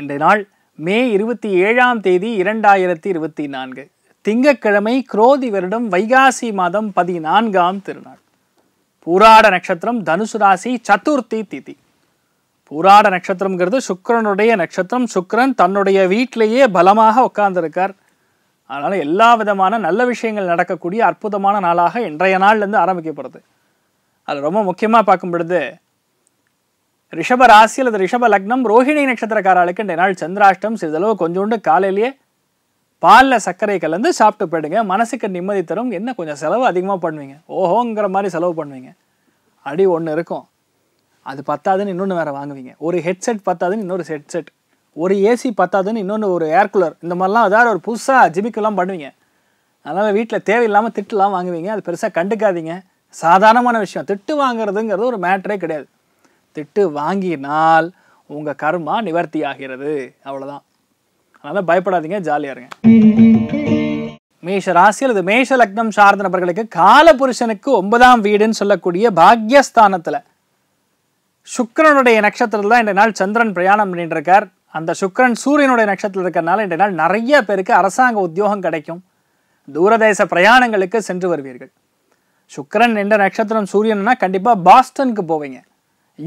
இன்றைய நாள் மே இருபத்தி ஏழாம் தேதி இரண்டாயிரத்தி இருபத்தி நான்கு திங்கக்கிழமை குரோதி வருடம் வைகாசி மாதம் பதினான்காம் திருநாள் பூராட நட்சத்திரம் தனுசு ராசி சதுர்த்தி திதி பூராட நட்சத்திரம்ங்கிறது சுக்கரனுடைய நட்சத்திரம் சுக்கரன் தன்னுடைய வீட்டிலேயே பலமாக உட்கார்ந்துருக்கார் அதனால் எல்லா விதமான நல்ல விஷயங்கள் நடக்கக்கூடிய அற்புதமான நாளாக இன்றைய நாள்லேருந்து ஆரம்பிக்கப்படுது அது ரொம்ப முக்கியமாக பார்க்கும் பொழுது ரிஷப ராசி அல்லது ரிஷப லக்னம் ரோஹிணி நட்சத்திரக்காரர்களுக்கு இந்த நாள் சந்திராஷ்டம் சிறிதளவு கொஞ்சோண்டு காலையிலேயே பாலில் சர்க்கரை கலந்து சாப்பிட்டு போயிடுங்க மனசுக்கு நிம்மதி தரும் என்ன கொஞ்சம் செலவு அதிகமாக பண்ணுவீங்க ஓஹோங்கிற மாதிரி செலவு பண்ணுவீங்க அடி ஒன்று இருக்கும் அது பத்தாதுன்னு இன்னொன்று வேறு வாங்குவீங்க ஒரு ஹெட்செட் பத்தாதுன்னு இன்னொரு ஹெட்செட் ஒரு ஏசி பத்தாதுன்னு இன்னொன்று ஒரு ஏர் கூலர் இந்த மாதிரிலாம் ஏதாவது ஒரு புதுசாக ஜிமிக்கெல்லாம் பண்ணுவீங்க அதனால் வீட்டில் தேவையில்லாமல் திட்டுலாம் வாங்குவீங்க அது பெருசாக கண்டுக்காதீங்க சாதாரணமான விஷயம் திட்டு வாங்குறதுங்கிறது ஒரு மேட்ரே கிடையாது திட்டு வாங்கினால் உங்கள் கர்மா நிவர்த்தி ஆகிறது அவ்வளோதான் அதனால் பயப்படாதீங்க ஜாலியாக இருங்க மேஷ ராசி அல்லது மேஷ லக்னம் சார்ந்த நபர்களுக்கு காலபுருஷனுக்கு ஒன்பதாம் வீடுன்னு சொல்லக்கூடிய பாக்யஸ்தானத்தில் சுக்கரனுடைய நட்சத்திரத்தில் தான் இன்றைய நாள் சந்திரன் பிரயாணம் இருக்கார் அந்த சுக்கரன் சூரியனுடைய நட்சத்திரத்தில் இருக்கிறனால இந்த நாள் நிறைய பேருக்கு அரசாங்க உத்தியோகம் கிடைக்கும் தூரதேச பிரயாணங்களுக்கு சென்று வருவீர்கள் சுக்கரன் என்ற நட்சத்திரம் சூரியன்னா கண்டிப்பாக பாஸ்டனுக்கு போவீங்க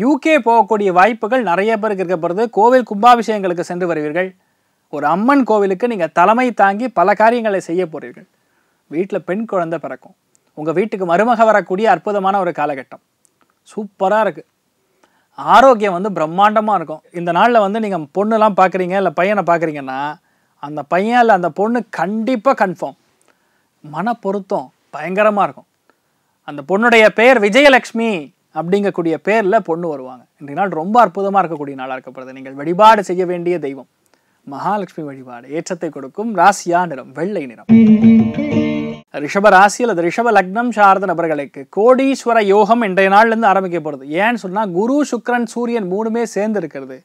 யூகே போகக்கூடிய வாய்ப்புகள் நிறைய பேருக்கு இருக்க போகிறது கோவில் கும்பாபிஷேகங்களுக்கு சென்று வருவீர்கள் ஒரு அம்மன் கோவிலுக்கு நீங்கள் தலைமை தாங்கி பல காரியங்களை செய்ய போகிறீர்கள் வீட்டில் பெண் குழந்தை பிறக்கும் உங்கள் வீட்டுக்கு மருமக வரக்கூடிய அற்புதமான ஒரு காலகட்டம் சூப்பராக இருக்குது ஆரோக்கியம் வந்து பிரம்மாண்டமாக இருக்கும் இந்த நாளில் வந்து நீங்கள் பொண்ணுலாம் பார்க்குறீங்க இல்லை பையனை பார்க்குறீங்கன்னா அந்த பையன் இல்லை அந்த பொண்ணு கண்டிப்பாக கன்ஃபார்ம் மன பொருத்தம் பயங்கரமாக இருக்கும் அந்த பொண்ணுடைய பெயர் விஜயலக்ஷ்மி அப்படிங்கக்கூடிய பேரில் பொண்ணு வருவாங்க இன்றைய நாள் ரொம்ப அற்புதமாக இருக்கக்கூடிய நாளாக இருக்கப்படுது நீங்கள் வழிபாடு செய்ய வேண்டிய தெய்வம் மகாலட்சுமி வழிபாடு ஏற்றத்தை கொடுக்கும் ராசியா நிறம் வெள்ளை நிறம் ரிஷப ராசி அல்லது ரிஷப லக்னம் சார்ந்த நபர்களுக்கு கோடீஸ்வர யோகம் இன்றைய நாள்லேருந்து ஆரம்பிக்கப்படுது ஏன்னு சொன்னால் குரு சுக்ரன் சூரியன் மூணுமே சேர்ந்து இருக்கிறது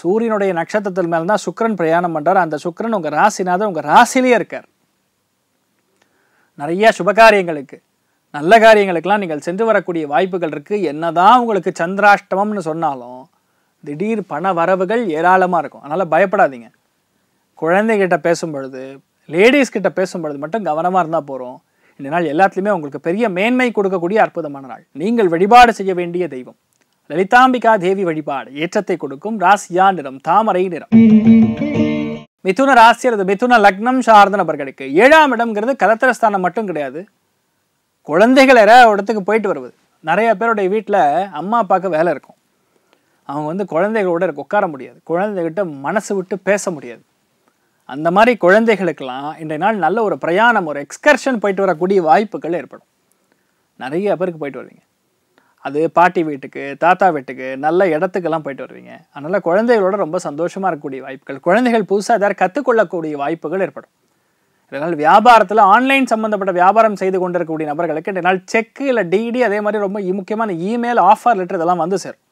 சூரியனுடைய நட்சத்திரத்தில் மேல்தான் தான் சுக்ரன் பிரயாணம் பண்ணுறார் அந்த சுக்ரன் உங்கள் ராசினாத உங்கள் ராசிலேயே இருக்கார் நிறைய சுபகாரியங்களுக்கு நல்ல காரியங்களுக்கெல்லாம் நீங்கள் சென்று வரக்கூடிய வாய்ப்புகள் இருக்குது என்னதான் உங்களுக்கு சந்திராஷ்டமம்னு சொன்னாலும் திடீர் பண வரவுகள் ஏராளமாக இருக்கும் அதனால் பயப்படாதீங்க குழந்தைகிட்ட பேசும்பொழுது லேடிஸ் கிட்ட பேசும்பொழுது மட்டும் கவனமாக இருந்தால் போகிறோம் இந்த நாள் எல்லாத்துலேயுமே உங்களுக்கு பெரிய மேன்மை கொடுக்கக்கூடிய அற்புதமான நாள் நீங்கள் வழிபாடு செய்ய வேண்டிய தெய்வம் லலிதாம்பிகா தேவி வழிபாடு ஏற்றத்தை கொடுக்கும் ராசியா நிறம் தாமரை நிறம் மிதுன ராசி அல்லது மிதுன லக்னம் சார்ந்த நபர்களுக்கு ஏழாம் இடம்ங்கிறது கலத்திரஸ்தானம் மட்டும் கிடையாது குழந்தைகள் யாராவது இடத்துக்கு போயிட்டு வருவது நிறைய பேருடைய வீட்டில் அம்மா அப்பாவுக்கு வேலை இருக்கும் அவங்க வந்து குழந்தைகளோட உட்கார முடியாது குழந்தைகிட்ட மனசு விட்டு பேச முடியாது அந்த மாதிரி குழந்தைகளுக்கெல்லாம் இன்றைய நாள் நல்ல ஒரு பிரயாணம் ஒரு எக்ஸ்கர்ஷன் போயிட்டு வரக்கூடிய வாய்ப்புகள் ஏற்படும் நிறைய பேருக்கு போயிட்டு வருவீங்க அது பாட்டி வீட்டுக்கு தாத்தா வீட்டுக்கு நல்ல இடத்துக்கெல்லாம் போயிட்டு வருவீங்க அதனால் குழந்தைகளோட ரொம்ப சந்தோஷமாக இருக்கக்கூடிய வாய்ப்புகள் குழந்தைகள் புதுசாக ஏதாவது கற்றுக்கொள்ளக்கூடிய வாய்ப்புகள் ஏற்படும் இதனால் வியாபாரத்தில் ஆன்லைன் சம்மந்தப்பட்ட வியாபாரம் செய்து கொண்டிருக்கக்கூடிய நபர்களுக்கு இதனால் செக்கு இல்லை டிடி அதே மாதிரி ரொம்ப முக்கியமான இமெயில் ஆஃபர் லெட்டர் இதெல்லாம் வந்து சேரும்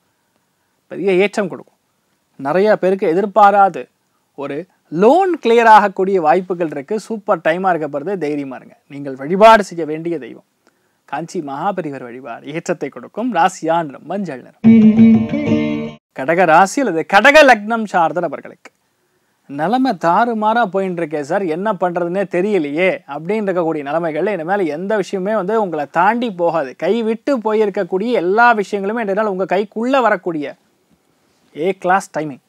பெரிய ஏற்றம் கொடுக்கும் நிறைய பேருக்கு எதிர்பாராது ஒரு லோன் கிளியர் ஆகக்கூடிய வாய்ப்புகள் இருக்குது சூப்பர் டைமாக இருக்கப்படுறது தைரியமாக இருங்க நீங்கள் வழிபாடு செய்ய வேண்டிய தெய்வம் காஞ்சி மகாபரிவர் வழிபாடு ஏற்றத்தை கொடுக்கும் ராசியான் மஞ்சள் நிறம் கடக ராசி அல்லது கடக லக்னம் சார்ந்த நபர்களுக்கு நிலமை தாறுமாறாக போயின்னு இருக்கே சார் என்ன பண்ணுறதுனே தெரியலையே அப்படின்னு இருக்கக்கூடிய நிலைமைகள் மேலே எந்த விஷயமே வந்து உங்களை தாண்டி போகாது கை விட்டு போயிருக்கக்கூடிய எல்லா விஷயங்களுமே என்னால் உங்கள் கைக்குள்ளே வரக்கூடிய ஏ கிளாஸ் டைமிங்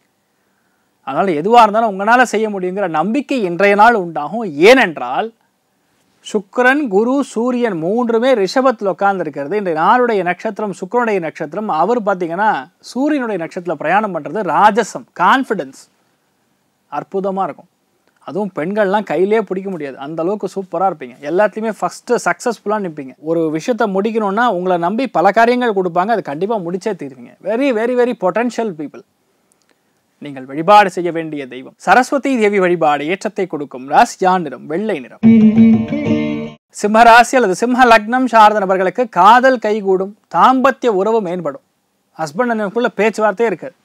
அதனால் எதுவாக இருந்தாலும் உங்களால் செய்ய முடியுங்கிற நம்பிக்கை இன்றைய நாள் உண்டாகும் ஏனென்றால் சுக்கரன் குரு சூரியன் மூன்றுமே ரிஷபத்தில் உட்கார்ந்துருக்கிறது இன்றைய நாளுடைய நட்சத்திரம் சுக்கரனுடைய நட்சத்திரம் அவர் பார்த்திங்கன்னா சூரியனுடைய நட்சத்திரத்தில் பிரயாணம் பண்ணுறது ராஜசம் கான்ஃபிடென்ஸ் அற்புதமாக இருக்கும் அதுவும் பெண்கள்லாம் கையிலே பிடிக்க முடியாது அந்த அளவுக்கு சூப்பராக இருப்பீங்க எல்லாத்துலேயுமே ஃபஸ்ட்டு சக்ஸஸ்ஃபுல்லாக நிற்பீங்க ஒரு விஷயத்தை முடிக்கணும்னா உங்களை நம்பி பல காரியங்கள் கொடுப்பாங்க அது கண்டிப்பாக முடிச்சே தீர்வீங்க very very very potential people நீங்கள் வழிபாடு செய்ய வேண்டிய தெய்வம் சரஸ்வதி தேவி வழிபாடு ஏற்றத்தை கொடுக்கும் ராசியா நிறம் வெள்ளை நிறம் ராசி அல்லது சிம்ம லக்னம் சார்ந்த நபர்களுக்கு காதல் கைகூடும் தாம்பத்திய உறவு மேம்படும் ஹஸ்பண்ட் அண்ணனுக்குள்ள பேச்சுவார்த்தையே இருக்காது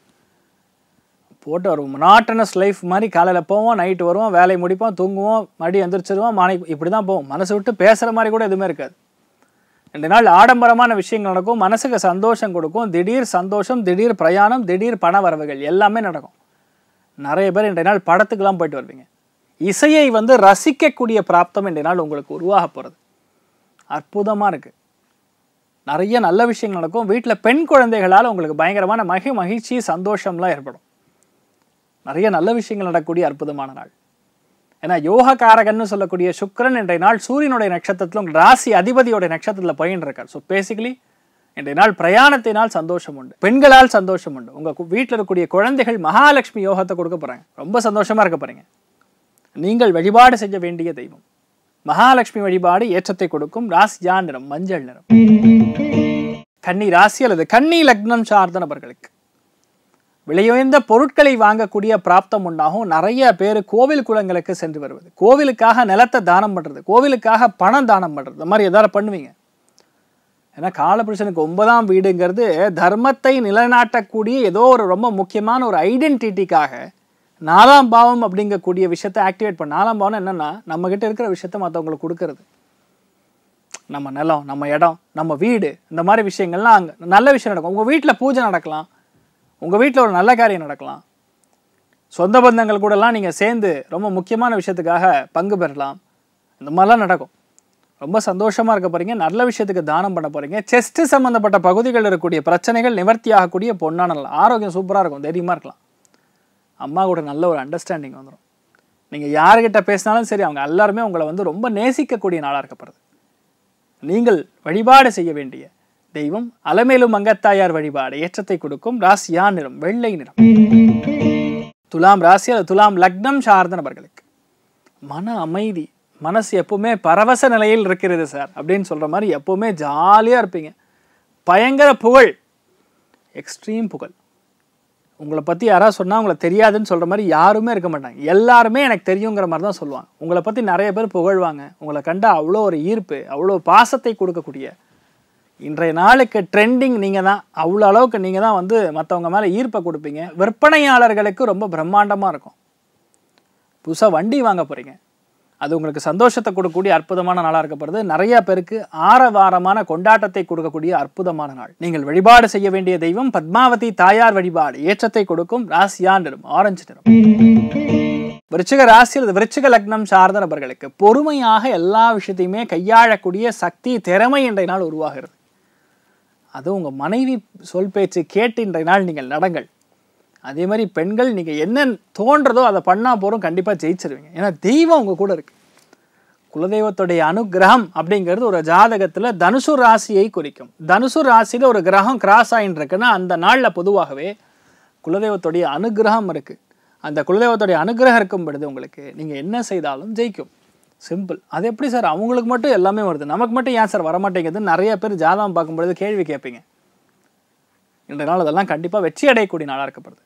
போட்டு வருவோம் நாட்டனஸ் லைஃப் மாதிரி காலையில் போவோம் நைட்டு வருவோம் வேலையை முடிப்போம் தூங்குவோம் மறுபடியும் எந்திரிச்சிருவோம் மனை இப்படி தான் போவோம் மனசு விட்டு பேசுகிற மாதிரி கூட எதுவுமே இருக்காது ரெண்டு நாள் ஆடம்பரமான விஷயங்கள் நடக்கும் மனசுக்கு சந்தோஷம் கொடுக்கும் திடீர் சந்தோஷம் திடீர் பிரயாணம் திடீர் பண வரவுகள் எல்லாமே நடக்கும் நிறைய பேர் இன்றைய நாள் படத்துக்கெல்லாம் போயிட்டு வருவீங்க இசையை வந்து ரசிக்கக்கூடிய பிராப்தம் இன்றைய நாள் உங்களுக்கு உருவாக போகிறது அற்புதமாக இருக்குது நிறைய நல்ல விஷயங்கள் நடக்கும் வீட்டில் பெண் குழந்தைகளால் உங்களுக்கு பயங்கரமான மகி மகிழ்ச்சி சந்தோஷம்லாம் ஏற்படும் நிறைய நல்ல விஷயங்கள் நடக்கூடிய அற்புதமான நாள் ஏன்னா யோக காரகன்னு சொல்லக்கூடிய சுக்கரன் என்ற நாள் சூரியனுடைய நட்சத்திரத்திலும் ராசி அதிபதியோடைய நட்சத்திரத்தில் பயின்று இருக்கார் ஸோ பேசிக்கலி இன்றைய நாள் பிரயாணத்தினால் சந்தோஷம் உண்டு பெண்களால் சந்தோஷம் உண்டு உங்கள் வீட்டில் இருக்கக்கூடிய குழந்தைகள் மகாலட்சுமி யோகத்தை கொடுக்க போகிறாங்க ரொம்ப சந்தோஷமாக இருக்க போகிறீங்க நீங்கள் வழிபாடு செய்ய வேண்டிய தெய்வம் மகாலட்சுமி வழிபாடு ஏற்றத்தை கொடுக்கும் ராசி ஜா நிறம் மஞ்சள் நிறம் கன்னி ராசி அல்லது கன்னி லக்னம் சார்ந்த நபர்களுக்கு விலையுயர்ந்த பொருட்களை வாங்கக்கூடிய பிராப்தம் உண்டாகும் நிறைய பேர் கோவில் குளங்களுக்கு சென்று வருவது கோவிலுக்காக நிலத்தை தானம் பண்ணுறது கோவிலுக்காக பணம் தானம் பண்ணுறது இந்த மாதிரி எதாவது பண்ணுவீங்க ஏன்னா காலபுருஷனுக்கு ஒன்பதாம் வீடுங்கிறது தர்மத்தை நிலைநாட்டக்கூடிய ஏதோ ஒரு ரொம்ப முக்கியமான ஒரு ஐடென்டிட்டிக்காக நாலாம் பாவம் அப்படிங்கக்கூடிய விஷயத்தை ஆக்டிவேட் பண்ண நாலாம் பாவம் என்னென்னா நம்மக்கிட்ட இருக்கிற விஷயத்த மற்றவங்களுக்கு கொடுக்கறது நம்ம நிலம் நம்ம இடம் நம்ம வீடு இந்த மாதிரி விஷயங்கள்லாம் அங்கே நல்ல விஷயம் நடக்கும் உங்கள் வீட்டில் பூஜை நடக்கலாம் உங்கள் வீட்டில் ஒரு நல்ல காரியம் நடக்கலாம் சொந்த பந்தங்கள் கூடலாம் நீங்கள் சேர்ந்து ரொம்ப முக்கியமான விஷயத்துக்காக பங்கு பெறலாம் இந்த மாதிரிலாம் நடக்கும் ரொம்ப சந்தோஷமாக இருக்க போகிறீங்க நல்ல விஷயத்துக்கு தானம் பண்ண போகிறீங்க செஸ்ட்டு சம்மந்தப்பட்ட பகுதிகளில் இருக்கக்கூடிய பிரச்சனைகள் நிவர்த்தி ஆகக்கூடிய பொண்ணான ஆரோக்கியம் சூப்பராக இருக்கும் தைரியமாக இருக்கலாம் அம்மா கூட நல்ல ஒரு அண்டர்ஸ்டாண்டிங் வந்துடும் நீங்கள் யார்கிட்ட பேசினாலும் சரி அவங்க எல்லாருமே உங்களை வந்து ரொம்ப நேசிக்கக்கூடிய நாளாக இருக்கப்படுறது நீங்கள் வழிபாடு செய்ய வேண்டிய தெய்வம் அலமேலும் மங்கத்தாயார் வழிபாடு ஏற்றத்தை கொடுக்கும் ராசியா யா நிறம் வெள்ளை நிறம் துலாம் ராசி அல்லது துலாம் லக்னம் சார்ந்த நபர்களுக்கு மன அமைதி மனசு எப்பவுமே பரவச நிலையில் இருக்கிறது சார் அப்படின்னு சொல்கிற மாதிரி எப்போவுமே ஜாலியாக இருப்பீங்க பயங்கர புகழ் எக்ஸ்ட்ரீம் புகழ் உங்களை பற்றி யாராவது சொன்னால் உங்களை தெரியாதுன்னு சொல்கிற மாதிரி யாருமே இருக்க மாட்டாங்க எல்லாருமே எனக்கு தெரியுங்கிற மாதிரி தான் சொல்லுவாங்க உங்களை பற்றி நிறைய பேர் புகழ்வாங்க உங்களை கண்டால் அவ்வளோ ஒரு ஈர்ப்பு அவ்வளோ பாசத்தை கொடுக்கக்கூடிய இன்றைய நாளுக்கு ட்ரெண்டிங் நீங்கள் தான் அவ்வளோ அளவுக்கு நீங்கள் தான் வந்து மற்றவங்க மேலே ஈர்ப்பை கொடுப்பீங்க விற்பனையாளர்களுக்கு ரொம்ப பிரம்மாண்டமாக இருக்கும் புதுசாக வண்டி வாங்க போகிறீங்க அது உங்களுக்கு சந்தோஷத்தை கொடுக்கக்கூடிய அற்புதமான நாளாக இருக்கப்படுது நிறைய பேருக்கு ஆரவாரமான கொண்டாட்டத்தை கொடுக்கக்கூடிய அற்புதமான நாள் நீங்கள் வழிபாடு செய்ய வேண்டிய தெய்வம் பத்மாவதி தாயார் வழிபாடு ஏற்றத்தை கொடுக்கும் ராசியா நிறம் ஆரஞ்சு நிறம் விருச்சிக ராசி அல்லது விருச்சிக லக்னம் சார்ந்த நபர்களுக்கு பொறுமையாக எல்லா விஷயத்தையுமே கையாளக்கூடிய சக்தி திறமை இன்றைய நாள் உருவாகிறது அதுவும் உங்கள் மனைவி சொல் பேச்சு கேட்டு நாள் நீங்கள் நடங்கள் அதே மாதிரி பெண்கள் நீங்கள் என்ன தோன்றதோ அதை பண்ணால் போகிறோம் கண்டிப்பாக ஜெயிச்சிருவீங்க ஏன்னா தெய்வம் உங்கள் கூட இருக்குது குலதெய்வத்துடைய அனுகிரகம் அப்படிங்கிறது ஒரு ஜாதகத்தில் தனுசு ராசியை குறிக்கும் தனுசு ராசியில் ஒரு கிரகம் கிராஸ் ஆகின்னு இருக்குன்னா அந்த நாளில் பொதுவாகவே குலதெய்வத்துடைய அனுகிரகம் இருக்குது அந்த குலதெய்வத்துடைய அனுகிரகம் இருக்கும் பொழுது உங்களுக்கு நீங்கள் என்ன செய்தாலும் ஜெயிக்கும் சிம்பிள் அது எப்படி சார் அவங்களுக்கு மட்டும் எல்லாமே வருது நமக்கு மட்டும் ஏன் சார் வரமாட்டேங்குது நிறைய பேர் ஜாதகம் பார்க்கும்பொழுது கேள்வி கேட்பீங்க இன்றைய நாள் அதெல்லாம் கண்டிப்பாக வெற்றி அடையக்கூடிய நாளாக இருக்கப்படுது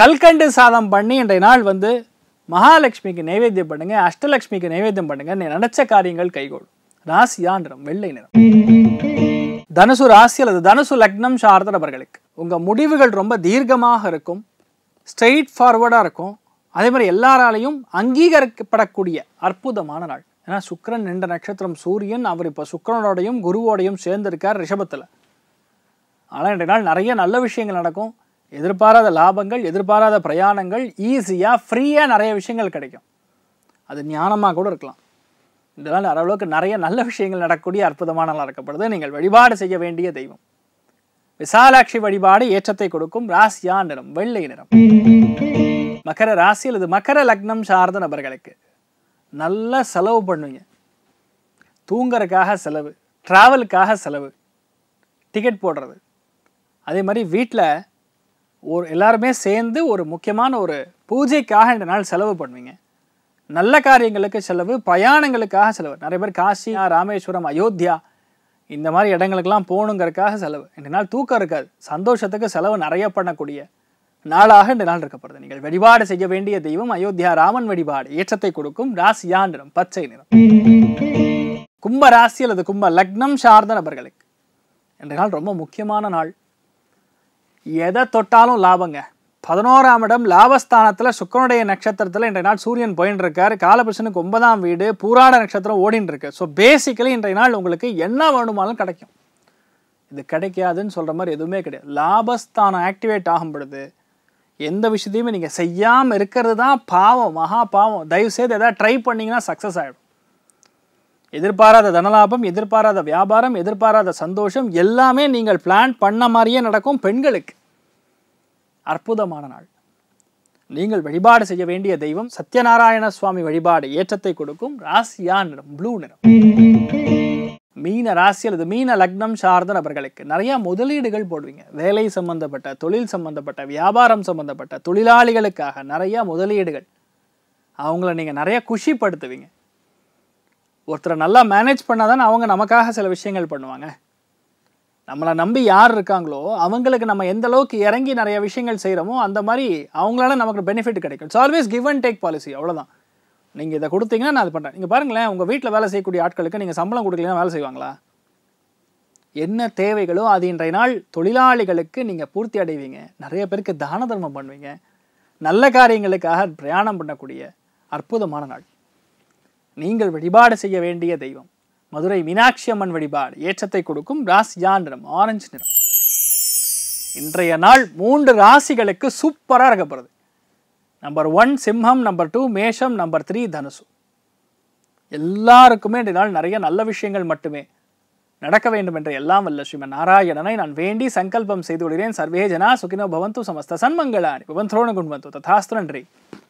கல்கண்டு சாதம் பண்ணி இன்றைய நாள் வந்து மகாலட்சுமிக்கு நைவேத்தியம் பண்ணுங்க அஷ்டலட்சுமிக்கு நைவேத்தியம் பண்ணுங்க நினைச்ச காரியங்கள் கைகோடும் ராசியா நிறம் வெள்ளை நிறம் தனுசு ராசி அல்லது தனுசு லக்னம் சார்ந்த நபர்களுக்கு உங்கள் முடிவுகள் ரொம்ப தீர்க்கமாக இருக்கும் ஸ்ட்ரெயிட் ஃபார்வர்டாக இருக்கும் அதே மாதிரி எல்லாராலையும் அங்கீகரிக்கப்படக்கூடிய அற்புதமான நாள் ஏன்னா சுக்கரன் என்ற நட்சத்திரம் சூரியன் அவர் இப்போ சுக்கரனோடையும் குருவோடையும் சேர்ந்திருக்கார் ரிஷபத்தில் ஆனால் இன்றைய நாள் நிறைய நல்ல விஷயங்கள் நடக்கும் எதிர்பாராத லாபங்கள் எதிர்பாராத பிரயாணங்கள் ஈஸியாக ஃப்ரீயாக நிறைய விஷயங்கள் கிடைக்கும் அது ஞானமாக கூட இருக்கலாம் நாள் அளவுக்கு நிறைய நல்ல விஷயங்கள் நடக்கக்கூடிய அற்புதமான நாள் நடக்கப்படுது நீங்கள் வழிபாடு செய்ய வேண்டிய தெய்வம் விசாலாட்சி வழிபாடு ஏற்றத்தை கொடுக்கும் ராசியா நிறம் வெள்ளை நிறம் மகர ராசி அல்லது மகர லக்னம் சார்ந்த நபர்களுக்கு நல்லா செலவு பண்ணுவீங்க தூங்குறதுக்காக செலவு ட்ராவலுக்காக செலவு டிக்கெட் போடுறது அதே மாதிரி வீட்டில் ஒரு எல்லாருமே சேர்ந்து ஒரு முக்கியமான ஒரு பூஜைக்காக ரெண்டு நாள் செலவு பண்ணுவீங்க நல்ல காரியங்களுக்கு செலவு பயணங்களுக்காக செலவு நிறைய பேர் காசி ராமேஸ்வரம் அயோத்தியா இந்த மாதிரி இடங்களுக்கெல்லாம் போகணுங்கிறதுக்காக செலவு ரெண்டு நாள் தூக்கம் இருக்காது சந்தோஷத்துக்கு செலவு நிறைய பண்ணக்கூடிய நாளாக இந்த நாள் இருக்கப்படுது நீங்கள் வழிபாடு செய்ய வேண்டிய தெய்வம் அயோத்தியா ராமன் வழிபாடு ஏற்றத்தை கொடுக்கும் ராசியா நிறம் பச்சை நிறம் கும்ப ராசி அல்லது கும்ப லக்னம் சார்ந்த நபர்களுக்கு இந்த நாள் ரொம்ப முக்கியமான நாள் எதை தொட்டாலும் லாபங்க பதினோராம் இடம் லாபஸ்தானத்தில் சுக்கரனுடைய நட்சத்திரத்தில் இன்றைய நாள் சூரியன் போயின்னு இருக்கார் காலபுருஷனுக்கு ஒன்பதாம் வீடு பூராட நட்சத்திரம் ஓடின்னு இருக்கு ஸோ பேசிக்கலி இன்றைய நாள் உங்களுக்கு என்ன வேணுமாலும் கிடைக்கும் இது கிடைக்காதுன்னு சொல்கிற மாதிரி எதுவுமே கிடையாது லாபஸ்தானம் ஆக்டிவேட் ஆகும் பொழுது எந்த விஷயத்தையுமே நீங்கள் செய்யாமல் இருக்கிறது தான் பாவம் மகா பாவம் தயவு செய்து எதாவது ட்ரை பண்ணிங்கன்னா சக்ஸஸ் ஆகிடும் எதிர்பாராத தனலாபம் எதிர்பாராத வியாபாரம் எதிர்பாராத சந்தோஷம் எல்லாமே நீங்கள் பிளான் பண்ண மாதிரியே நடக்கும் பெண்களுக்கு அற்புதமான நாள் நீங்கள் வழிபாடு செய்ய வேண்டிய தெய்வம் சத்யநாராயண சுவாமி வழிபாடு ஏற்றத்தை கொடுக்கும் ராசியா நிறம் ப்ளூ நிறம் மீன ராசி அல்லது மீன லக்னம் சார்ந்த நபர்களுக்கு நிறையா முதலீடுகள் போடுவீங்க வேலை சம்பந்தப்பட்ட தொழில் சம்பந்தப்பட்ட வியாபாரம் சம்பந்தப்பட்ட தொழிலாளிகளுக்காக நிறையா முதலீடுகள் அவங்கள நீங்கள் நிறையா குஷிப்படுத்துவீங்க ஒருத்தரை நல்லா மேனேஜ் பண்ணால் அவங்க நமக்காக சில விஷயங்கள் பண்ணுவாங்க நம்மளை நம்பி யார் இருக்காங்களோ அவங்களுக்கு நம்ம எந்த அளவுக்கு இறங்கி நிறைய விஷயங்கள் செய்கிறோமோ அந்த மாதிரி அவங்களால நமக்கு பெனிஃபிட் கிடைக்கும் it's always give and take policy அவ்வளோதான் நீங்கள் இதை கொடுத்தீங்கன்னா நான் அது பண்ணுறேன் நீங்கள் பாருங்களேன் உங்கள் வீட்டில் வேலை செய்யக்கூடிய ஆட்களுக்கு நீங்கள் சம்பளம் கொடுக்கலன்னா வேலை செய்வாங்களா என்ன தேவைகளோ அது இன்றைய நாள் தொழிலாளிகளுக்கு நீங்கள் பூர்த்தி அடைவீங்க நிறைய பேருக்கு தான தர்மம் பண்ணுவீங்க நல்ல காரியங்களுக்காக பிரயாணம் பண்ணக்கூடிய அற்புதமான நாள் நீங்கள் வழிபாடு செய்ய வேண்டிய தெய்வம் மதுரை மீனாட்சி அம்மன் வழிபாடு ஏற்றத்தை கொடுக்கும் ராசியா நிறம் ஆரஞ்சு நிறம் இன்றைய நாள் மூன்று ராசிகளுக்கு சூப்பராக இருக்கப்படுது நம்பர் ஒன் சிம்ஹம் நம்பர் டூ மேஷம் நம்பர் த்ரீ தனுசு எல்லாருக்குமே இந்த நாள் நிறைய நல்ல விஷயங்கள் மட்டுமே நடக்க வேண்டும் என்ற எல்லாம் வல்ல ஸ்ரீமன் நாராயணனை நான் வேண்டி சங்கல்பம் செய்து விடுகிறேன் சர்வே ஜனா சுகினோ பவந்து சமஸ்த சன்மங்களானி பவன் துரோண குண்பந்து